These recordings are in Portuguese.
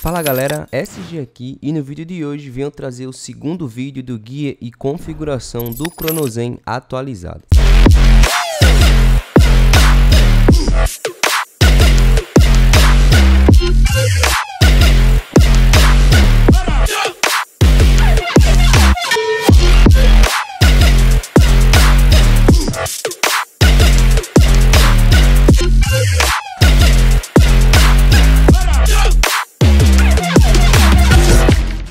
Fala galera, SG aqui e no vídeo de hoje venho trazer o segundo vídeo do guia e configuração do ChronoZen atualizado.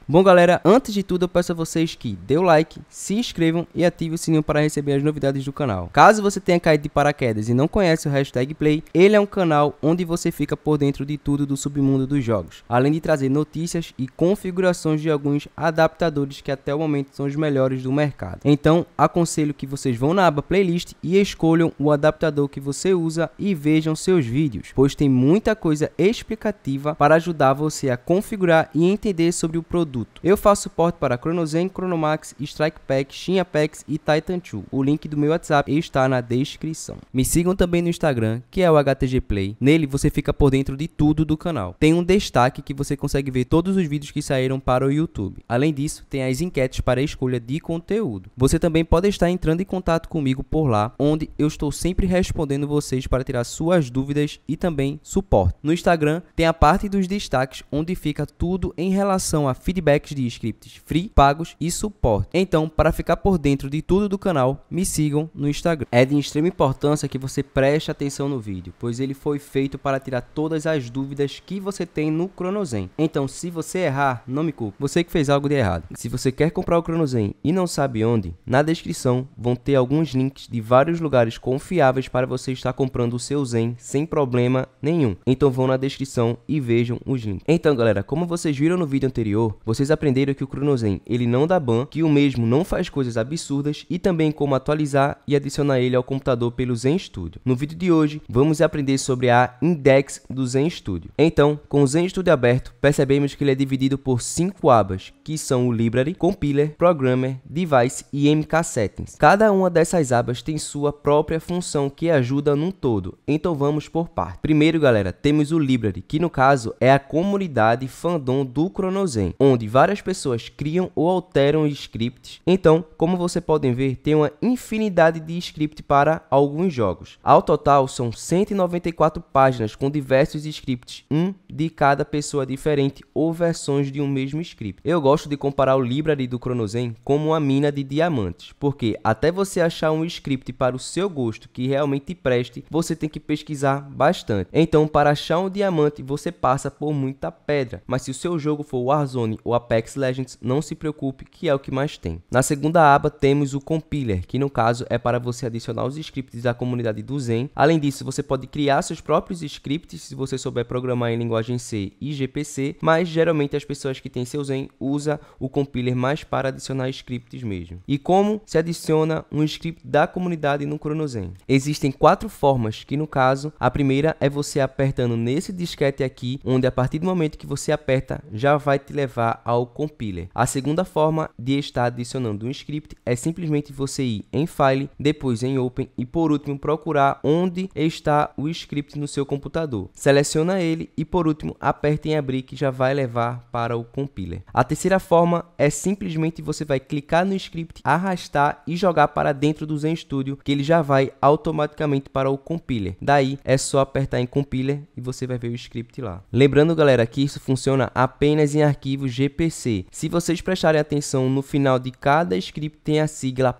Bom, galera, antes de tudo eu peço a vocês que dê o like, se inscrevam e ativem o sininho para receber as novidades do canal. Caso você tenha caído de paraquedas e não conhece o hashtag Play, ele é um canal onde você fica por dentro de tudo do submundo dos jogos, além de trazer notícias e configurações de alguns adaptadores que até o momento são os melhores do mercado. Então, aconselho que vocês vão na aba Playlist e escolham o adaptador que você usa e vejam seus vídeos, pois tem muita coisa explicativa para ajudar você a configurar e entender sobre o produto produto. Eu faço suporte para Chronozen, Chronomax, Strikepack, Pack, Shin Apex e Titan 2. O link do meu WhatsApp está na descrição. Me sigam também no Instagram, que é o HTG Play. Nele você fica por dentro de tudo do canal. Tem um destaque que você consegue ver todos os vídeos que saíram para o YouTube. Além disso, tem as enquetes para escolha de conteúdo. Você também pode estar entrando em contato comigo por lá, onde eu estou sempre respondendo vocês para tirar suas dúvidas e também suporte. No Instagram tem a parte dos destaques, onde fica tudo em relação a feedback feedbacks de scripts free, pagos e suporte. Então, para ficar por dentro de tudo do canal, me sigam no Instagram. É de extrema importância que você preste atenção no vídeo, pois ele foi feito para tirar todas as dúvidas que você tem no Cronozen. Então, se você errar, não me culpe, você que fez algo de errado. Se você quer comprar o Cronozen e não sabe onde, na descrição vão ter alguns links de vários lugares confiáveis para você estar comprando o seu Zen sem problema nenhum. Então vão na descrição e vejam os links. Então galera, como vocês viram no vídeo anterior, você vocês aprenderam que o ChronoZen ele não dá ban, que o mesmo não faz coisas absurdas e também como atualizar e adicionar ele ao computador pelo Zen Studio. No vídeo de hoje, vamos aprender sobre a index do Zen Studio. Então, com o Zen Studio aberto, percebemos que ele é dividido por cinco abas, que são o Library, Compiler, Programmer, Device e MK Settings. Cada uma dessas abas tem sua própria função que ajuda num todo, então vamos por parte. Primeiro, galera, temos o Library, que no caso é a comunidade fandom do ChronoZen, onde várias pessoas criam ou alteram scripts. Então, como você podem ver, tem uma infinidade de script para alguns jogos. Ao total, são 194 páginas com diversos scripts, um de cada pessoa diferente ou versões de um mesmo script. Eu gosto de comparar o library do Chronozen como uma mina de diamantes, porque até você achar um script para o seu gosto que realmente preste, você tem que pesquisar bastante. Então, para achar um diamante, você passa por muita pedra, mas se o seu jogo for Warzone ou Apex Legends, não se preocupe que é o que mais tem. Na segunda aba temos o Compiler, que no caso é para você adicionar os scripts da comunidade do Zen. Além disso, você pode criar seus próprios scripts se você souber programar em linguagem C e GPC, mas geralmente as pessoas que têm seu Zen usa o compiler mais para adicionar scripts mesmo. E como se adiciona um script da comunidade no ChronoZen? Existem quatro formas, que no caso, a primeira é você apertando nesse disquete aqui, onde a partir do momento que você aperta, já vai te levar ao compiler. A segunda forma de estar adicionando um script é simplesmente você ir em File, depois em Open e por último procurar onde está o script no seu computador. Seleciona ele e por último aperta em Abrir que já vai levar para o compiler. A terceira forma é simplesmente você vai clicar no script, arrastar e jogar para dentro do Zen Studio que ele já vai automaticamente para o compiler. Daí é só apertar em compiler e você vai ver o script lá. Lembrando galera que isso funciona apenas em arquivos GPL .gpc. Se vocês prestarem atenção, no final de cada script tem a sigla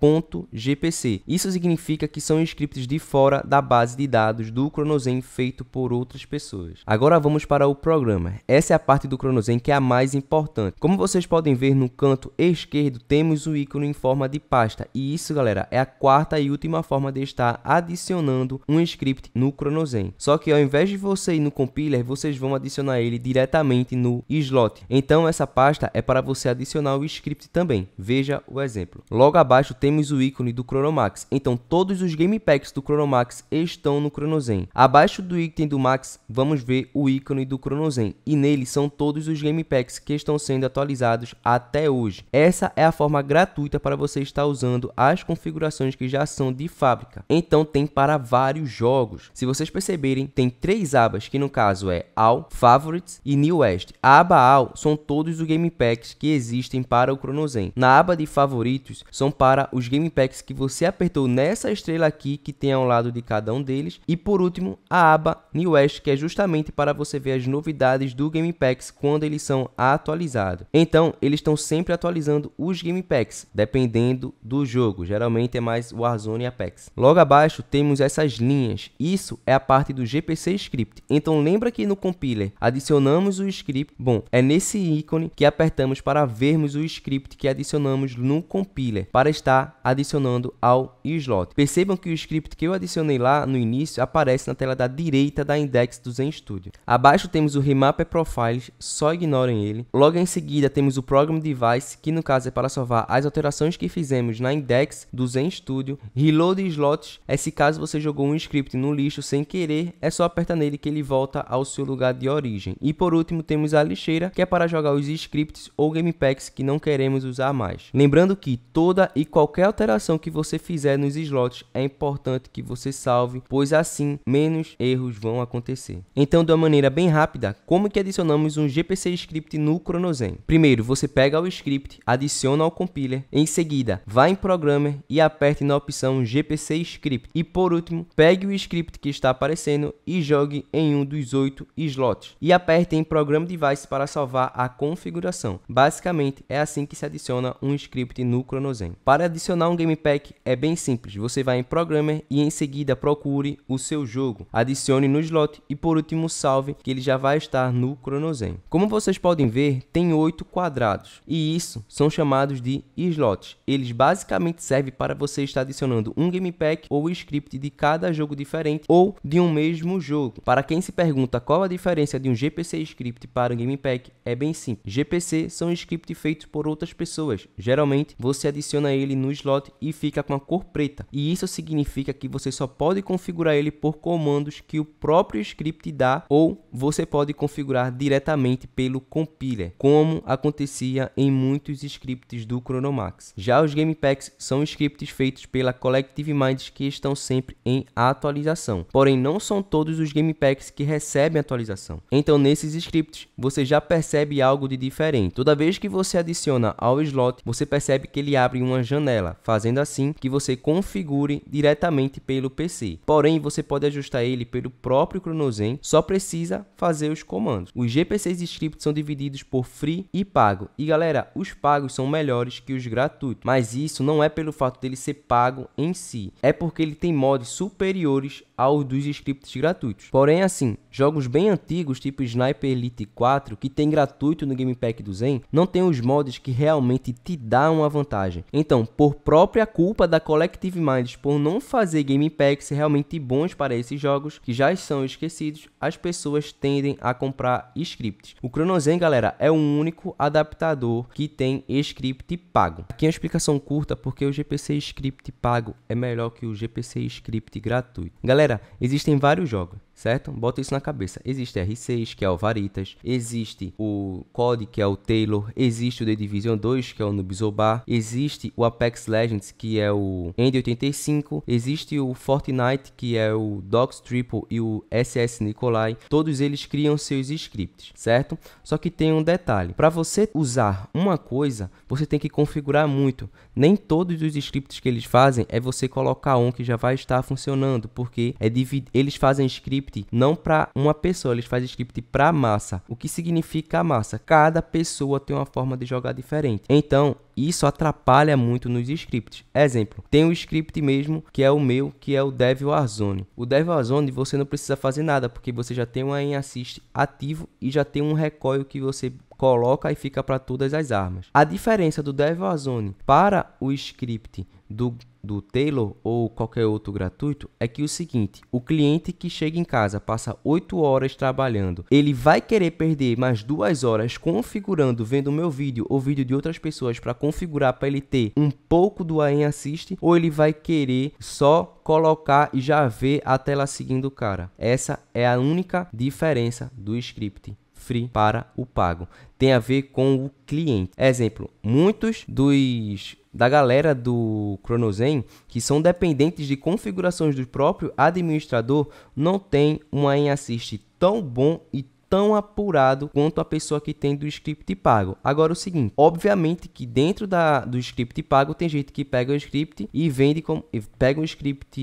.gpc. Isso significa que são scripts de fora da base de dados do Chronozen feito por outras pessoas. Agora vamos para o programa. Essa é a parte do Chronozen que é a mais importante. Como vocês podem ver no canto esquerdo, temos o ícone em forma de pasta. E isso, galera, é a quarta e última forma de estar adicionando um script no Chronozen. Só que ao invés de você ir no compiler, vocês vão adicionar ele diretamente no slot. Então essa pasta é para você adicionar o script também, veja o exemplo. Logo abaixo temos o ícone do Chronomax, então todos os game packs do Chronomax estão no Chronozen. Abaixo do item do Max, vamos ver o ícone do Chronozen, e nele são todos os game packs que estão sendo atualizados até hoje. Essa é a forma gratuita para você estar usando as configurações que já são de fábrica. Então tem para vários jogos. Se vocês perceberem, tem três abas, que no caso é All, Favorites e New West. A aba All são todos os Game Packs que existem para o Chrono Zen. Na aba de favoritos, são para os Game Packs que você apertou nessa estrela aqui, que tem ao lado de cada um deles. E por último, a aba New West, que é justamente para você ver as novidades do Game Packs quando eles são atualizados. Então, eles estão sempre atualizando os Game Packs, dependendo do jogo. Geralmente é mais Warzone e Apex. Logo abaixo temos essas linhas. Isso é a parte do GPC Script. Então lembra que no compiler adicionamos o script. Bom, é nesse ícone que apertamos para vermos o script que adicionamos no compiler para estar adicionando ao slot. Percebam que o script que eu adicionei lá no início aparece na tela da direita da index do ZenStudio. Abaixo temos o Remapper Profiles, só ignorem ele. Logo em seguida temos o Program Device, que no caso é para salvar as alterações que fizemos na index do ZenStudio. Reload Slots é se caso você jogou um script no lixo sem querer, é só apertar nele que ele volta ao seu lugar de origem. E por último temos a lixeira, que é para jogar os scripts scripts ou gamepacks que não queremos usar mais. Lembrando que toda e qualquer alteração que você fizer nos slots é importante que você salve, pois assim menos erros vão acontecer. Então, de uma maneira bem rápida, como que adicionamos um GPC script no ChronoZen? Primeiro, você pega o script, adiciona ao compiler, em seguida, vá em Programmer e aperte na opção GPC Script. E por último, pegue o script que está aparecendo e jogue em um dos oito slots. E aperte em Program Device para salvar a configuração configuração. Basicamente, é assim que se adiciona um script no ChronoZen. Para adicionar um pack é bem simples, você vai em Programmer e em seguida procure o seu jogo, adicione no slot e por último salve, que ele já vai estar no ChronoZen. Como vocês podem ver, tem oito quadrados, e isso são chamados de slots. Eles basicamente servem para você estar adicionando um pack ou script de cada jogo diferente ou de um mesmo jogo. Para quem se pergunta qual a diferença de um GPC script para um pack é bem simples. GPC são scripts feitos por outras pessoas. Geralmente, você adiciona ele no slot e fica com a cor preta. E isso significa que você só pode configurar ele por comandos que o próprio script dá ou você pode configurar diretamente pelo compiler, como acontecia em muitos scripts do Chronomax. Já os Game Packs são scripts feitos pela Collective Minds que estão sempre em atualização. Porém, não são todos os Game Packs que recebem atualização. Então, nesses scripts, você já percebe algo de diferente diferente. Toda vez que você adiciona ao slot, você percebe que ele abre uma janela, fazendo assim que você configure diretamente pelo PC. Porém, você pode ajustar ele pelo próprio ChronoZen, só precisa fazer os comandos. Os GPCs scripts são divididos por free e pago. E galera, os pagos são melhores que os gratuitos, mas isso não é pelo fato dele ser pago em si, é porque ele tem mods superiores aos dos scripts gratuitos. Porém, assim, jogos bem antigos, tipo Sniper Elite 4, que tem gratuito no Game Pass pack do Zen, não tem os mods que realmente te dá uma vantagem. Então, por própria culpa da Collective Minds por não fazer game packs realmente bons para esses jogos que já são esquecidos, as pessoas tendem a comprar scripts. O Chrono Zen, galera, é o único adaptador que tem script pago. Aqui é uma explicação curta porque o GPC script pago é melhor que o GPC script gratuito. Galera, existem vários jogos certo? Bota isso na cabeça. Existe R6, que é o Varitas, existe o COD, que é o Taylor, existe o The Division 2, que é o Nubisobar, existe o Apex Legends, que é o End85, existe o Fortnite, que é o Docs Triple e o SS Nikolai. Todos eles criam seus scripts, certo? Só que tem um detalhe. Para você usar uma coisa, você tem que configurar muito. Nem todos os scripts que eles fazem é você colocar um que já vai estar funcionando, porque é eles fazem scripts script não para uma pessoa, eles fazem script para massa. O que significa a massa? Cada pessoa tem uma forma de jogar diferente. Então, isso atrapalha muito nos scripts. Exemplo, tem o um script mesmo, que é o meu, que é o Dev Warzone. O Dev Warzone você não precisa fazer nada, porque você já tem um aim assist ativo e já tem um recoil que você coloca e fica para todas as armas. A diferença do Dev Warzone para o script do, do Taylor ou qualquer outro gratuito é que o seguinte: o cliente que chega em casa passa 8 horas trabalhando, ele vai querer perder mais duas horas configurando, vendo o meu vídeo ou vídeo de outras pessoas para configurar para ele ter um pouco do AEM Assist, ou ele vai querer só colocar e já ver a tela seguindo o cara. Essa é a única diferença do script free para o pago. Tem a ver com o cliente. Exemplo, muitos dos da galera do ChronoZen, que são dependentes de configurações do próprio administrador, não tem um aim assist tão bom e tão apurado quanto a pessoa que tem do script pago. Agora o seguinte, obviamente que dentro da, do script pago tem gente que pega o script e vende como pega um script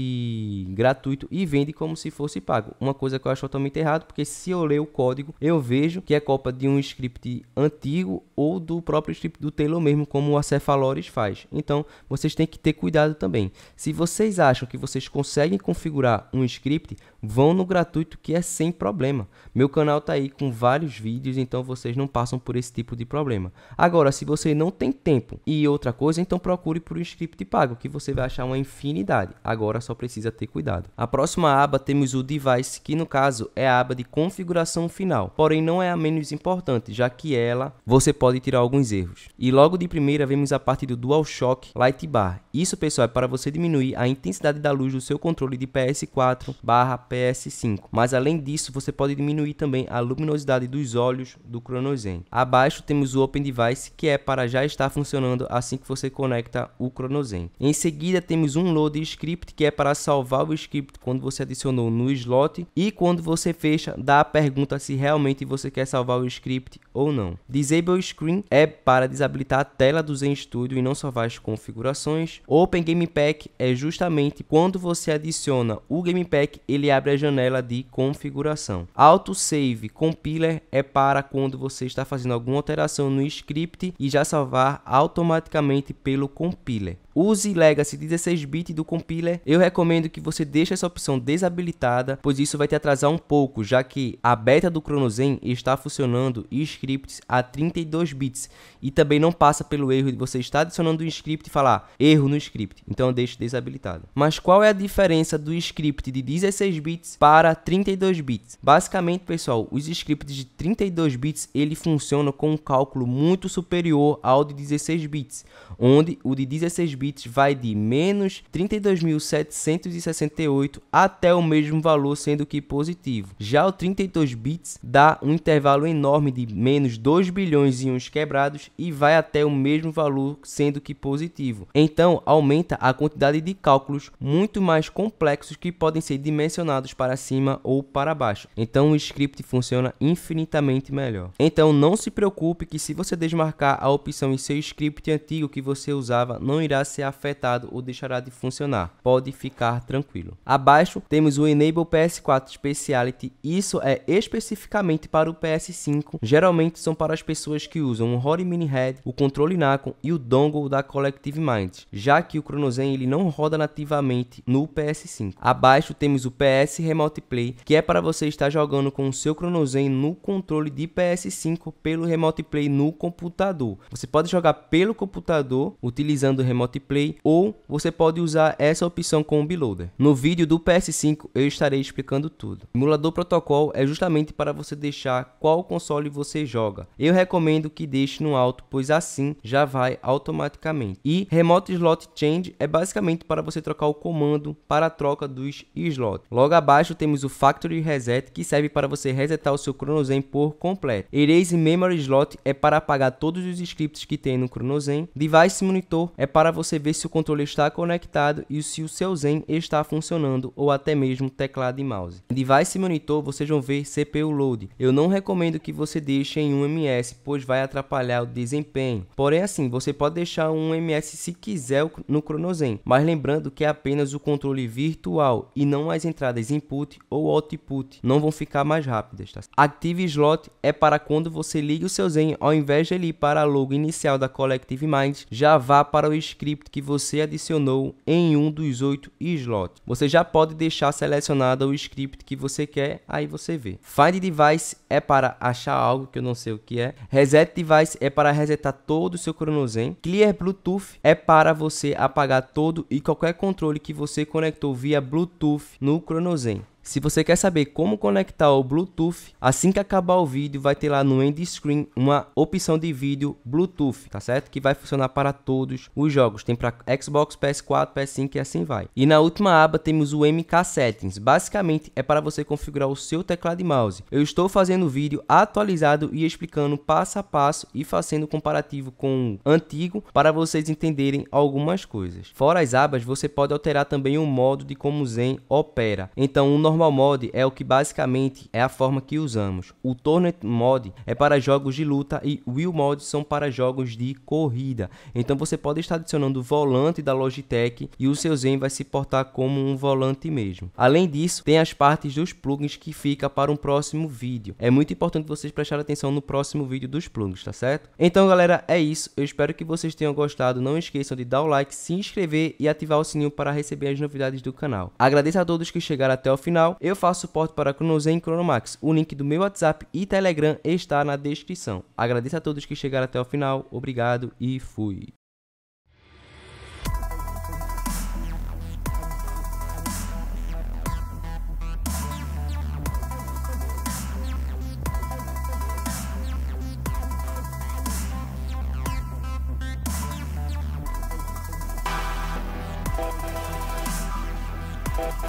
gratuito e vende como se fosse pago. Uma coisa que eu acho totalmente errado, porque se eu ler o código, eu vejo que é copa de um script antigo ou do próprio script do Taylor mesmo, como o Acefalores faz. Então, vocês têm que ter cuidado também. Se vocês acham que vocês conseguem configurar um script, vão no gratuito que é sem problema. Meu canal tá aí com vários vídeos, então vocês não passam por esse tipo de problema. Agora, se você não tem tempo e outra coisa, então procure por um script pago, que você vai achar uma infinidade. Agora só precisa ter cuidado. A próxima aba temos o device, que no caso é a aba de configuração final. Porém, não é a menos importante, já que ela você pode tirar alguns erros. E logo de primeira vemos a parte do DualShock Light Bar. Isso, pessoal, é para você diminuir a intensidade da luz do seu controle de PS4 barra PS PS5. Mas além disso, você pode diminuir também a luminosidade dos olhos do ChronoZen. Abaixo temos o Open Device, que é para já estar funcionando assim que você conecta o ChronoZen. Em seguida temos um Load Script, que é para salvar o script quando você adicionou no slot e quando você fecha, dá a pergunta se realmente você quer salvar o script ou não. Disable Screen é para desabilitar a tela do Zen Studio e não salvar as configurações. Open Game Pack é justamente quando você adiciona o Game Pack, ele abre a janela de configuração. Auto Save Compiler é para quando você está fazendo alguma alteração no script e já salvar automaticamente pelo compiler. Use Legacy 16-bit do compiler. Eu recomendo que você deixe essa opção desabilitada, pois isso vai te atrasar um pouco, já que a beta do Zen está funcionando e scripts a 32 bits. E também não passa pelo erro de você estar adicionando um script e falar erro no script. Então eu deixo desabilitado. Mas qual é a diferença do script de 16 bits para 32 bits? Basicamente, pessoal, os scripts de 32 bits ele funciona com um cálculo muito superior ao de 16 bits, onde o de 16 bits vai de menos 32.768 até o mesmo valor, sendo que positivo. Já o 32 bits dá um intervalo enorme de menos menos 2 bilhões e uns quebrados e vai até o mesmo valor, sendo que positivo. Então, aumenta a quantidade de cálculos muito mais complexos que podem ser dimensionados para cima ou para baixo. Então, o script funciona infinitamente melhor. Então, não se preocupe que se você desmarcar a opção em seu script antigo que você usava, não irá ser afetado ou deixará de funcionar. Pode ficar tranquilo. Abaixo, temos o Enable PS4 Speciality. Isso é especificamente para o PS5, geralmente geralmente são para as pessoas que usam o Hot Mini Head, o controle Nacon e o dongle da Collective Minds, já que o Chrono ele não roda nativamente no PS5. Abaixo temos o PS Remote Play, que é para você estar jogando com o seu Chrono no controle de PS5 pelo Remote Play no computador. Você pode jogar pelo computador utilizando o Remote Play ou você pode usar essa opção com o Beloader. No vídeo do PS5 eu estarei explicando tudo. O emulador protocolo é justamente para você deixar qual console você joga joga. Eu recomendo que deixe no alto, pois assim já vai automaticamente. E Remote Slot Change é basicamente para você trocar o comando para a troca dos slots. Logo abaixo temos o Factory Reset, que serve para você resetar o seu ChronoZen por completo. Erase Memory Slot é para apagar todos os scripts que tem no ChronoZen. Device Monitor é para você ver se o controle está conectado e se o seu Zen está funcionando ou até mesmo teclado e mouse. Device Monitor vocês vão ver CPU Load. Eu não recomendo que você deixe em ms, pois vai atrapalhar o desempenho. Porém assim, você pode deixar um ms se quiser no Chronozen, mas lembrando que é apenas o controle virtual e não as entradas input ou output, não vão ficar mais rápidas. Tá? Active Slot é para quando você liga o seu Zen, ao invés de ele ir para a logo inicial da Collective Mind, já vá para o script que você adicionou em um dos oito slots. Você já pode deixar selecionado o script que você quer, aí você vê. Find Device é para achar algo que eu não sei o que é. Reset Device é para resetar todo o seu ChronoZen. Clear Bluetooth é para você apagar todo e qualquer controle que você conectou via Bluetooth no ChronoZen. Se você quer saber como conectar o Bluetooth, assim que acabar o vídeo, vai ter lá no end screen uma opção de vídeo Bluetooth, tá certo? Que vai funcionar para todos os jogos. Tem para Xbox, PS4, PS5 e assim vai. E na última aba temos o MK Settings. Basicamente é para você configurar o seu teclado e mouse. Eu estou fazendo vídeo atualizado e explicando passo a passo e fazendo comparativo com o antigo para vocês entenderem algumas coisas. Fora as abas, você pode alterar também o modo de como o Zen opera. Então, o normal normal mod é o que basicamente é a forma que usamos. O Tournament mod é para jogos de luta e Wheel mod são para jogos de corrida. Então você pode estar adicionando o volante da Logitech e o seu Zen vai se portar como um volante mesmo. Além disso, tem as partes dos plugins que fica para um próximo vídeo. É muito importante vocês prestarem atenção no próximo vídeo dos plugins, tá certo? Então galera, é isso. Eu espero que vocês tenham gostado. Não esqueçam de dar o like, se inscrever e ativar o sininho para receber as novidades do canal. Agradeço a todos que chegaram até o final canal, eu faço suporte para Cronozen e Cronomax. O link do meu WhatsApp e Telegram está na descrição. Agradeço a todos que chegaram até o final, obrigado e fui.